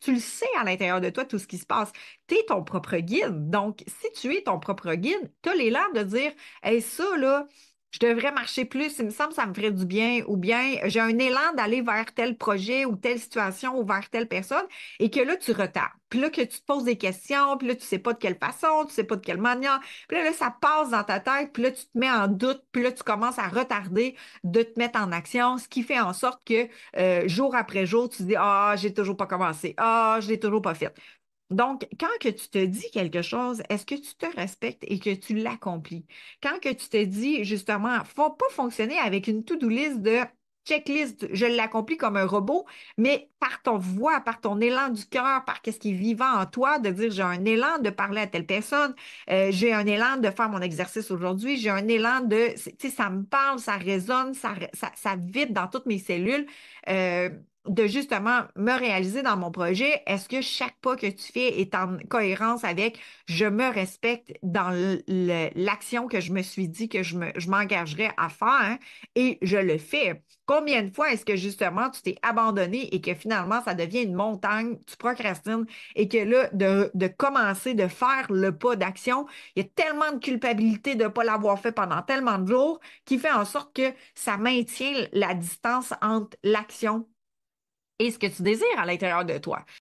tu le sais à l'intérieur de toi tout ce qui se passe. Tu es ton propre guide. Donc, si tu es ton propre guide, tu as l'élan de dire Hey, ça, là, je devrais marcher plus, il me semble que ça me ferait du bien, ou bien j'ai un élan d'aller vers tel projet ou telle situation ou vers telle personne, et que là, tu retardes. Puis là, que tu te poses des questions, puis là, tu sais pas de quelle façon, tu sais pas de quelle manière. Puis là, ça passe dans ta tête, puis là, tu te mets en doute, puis là, tu commences à retarder de te mettre en action, ce qui fait en sorte que euh, jour après jour, tu te dis, ah, j'ai toujours pas commencé, ah, je l'ai toujours pas fait. Donc, quand que tu te dis quelque chose, est-ce que tu te respectes et que tu l'accomplis? Quand que tu te dis, justement, faut pas fonctionner avec une to-do list de checklist, je l'accomplis comme un robot, mais par ton voix, par ton élan du cœur, par qu'est-ce qui est vivant en toi, de dire j'ai un élan de parler à telle personne, euh, j'ai un élan de faire mon exercice aujourd'hui, j'ai un élan de, tu sais, ça me parle, ça résonne, ça, ça, dans toutes mes cellules. Euh, de justement me réaliser dans mon projet, est-ce que chaque pas que tu fais est en cohérence avec je me respecte dans l'action que je me suis dit que je m'engagerais à faire hein, et je le fais? Combien de fois est-ce que justement tu t'es abandonné et que finalement ça devient une montagne, tu procrastines et que là, de, de commencer, de faire le pas d'action, il y a tellement de culpabilité de ne pas l'avoir fait pendant tellement de jours qui fait en sorte que ça maintient la distance entre l'action et ce que tu désires à l'intérieur de toi.